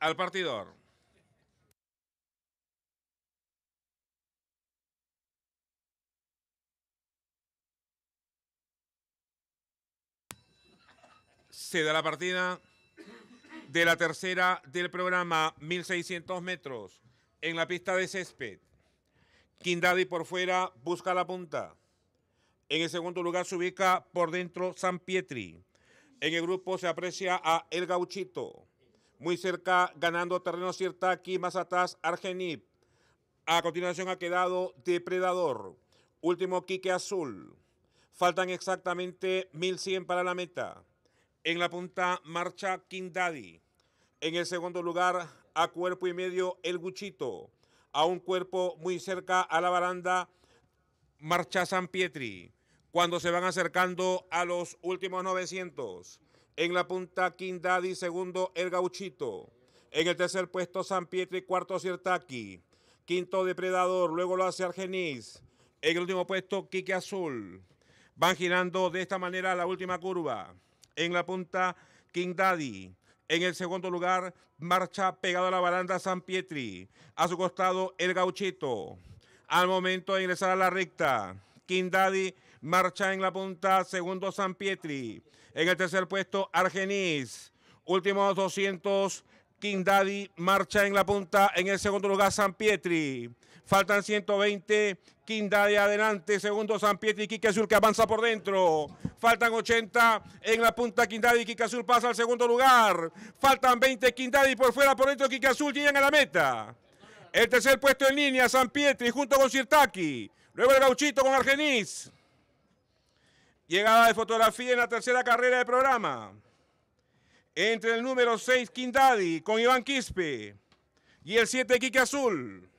al partidor. Se da la partida de la tercera del programa, 1600 metros, en la pista de césped. Quindadi por fuera busca la punta. En el segundo lugar se ubica por dentro San Pietri. En el grupo se aprecia a El Gauchito. Muy cerca, ganando terreno aquí, más atrás Argenip. A continuación ha quedado Depredador. Último Quique Azul. Faltan exactamente 1100 para la meta. En la punta marcha Kindadi. En el segundo lugar, a cuerpo y medio, el Guchito. A un cuerpo muy cerca a la baranda, marcha San Pietri. Cuando se van acercando a los últimos 900. En la punta King Daddy. segundo El Gauchito. En el tercer puesto San Pietri. y cuarto Sirtaki. Quinto Depredador, luego lo hace Argenis. En el último puesto Quique Azul. Van girando de esta manera la última curva. En la punta King Daddy. En el segundo lugar, marcha pegado a la baranda San Pietri. A su costado, el gauchito. Al momento de ingresar a la recta, Quindadi marcha en la punta, segundo San Pietri. En el tercer puesto, Argenis. Últimos 200, Quindadi marcha en la punta. En el segundo lugar, San Pietri. Faltan 120. Quindadi adelante. Segundo San Pietri. Quique Azul que avanza por dentro. Faltan 80. En la punta Quindadi. Quique Azul pasa al segundo lugar. Faltan 20. Quindadi por fuera, por dentro. Quique Azul llegan a la meta. El tercer puesto en línea, San Pietri, junto con Sirtaki. Luego el gauchito con Argenis. Llegada de fotografía en la tercera carrera del programa. Entre el número 6 Quindadi con Iván Quispe y el 7 Quique Azul.